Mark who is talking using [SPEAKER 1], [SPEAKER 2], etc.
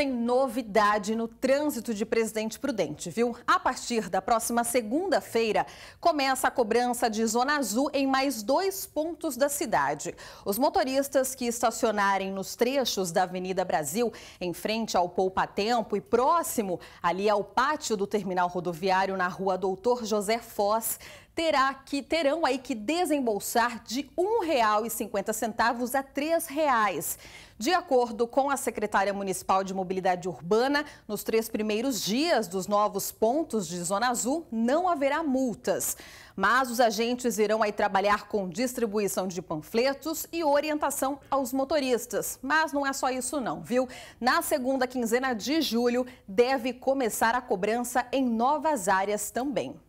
[SPEAKER 1] tem novidade no trânsito de Presidente Prudente, viu? A partir da próxima segunda-feira, começa a cobrança de Zona Azul em mais dois pontos da cidade. Os motoristas que estacionarem nos trechos da Avenida Brasil, em frente ao Poupa Tempo e próximo ali ao pátio do terminal rodoviário na rua Doutor José Foz, terá que, terão aí que desembolsar de R$ 1,50 a R$ 3,00. De acordo com a secretária municipal de mobilidade urbana, nos três primeiros dias dos novos pontos de Zona Azul não haverá multas. Mas os agentes irão aí trabalhar com distribuição de panfletos e orientação aos motoristas. Mas não é só isso não, viu? Na segunda quinzena de julho, deve começar a cobrança em novas áreas também.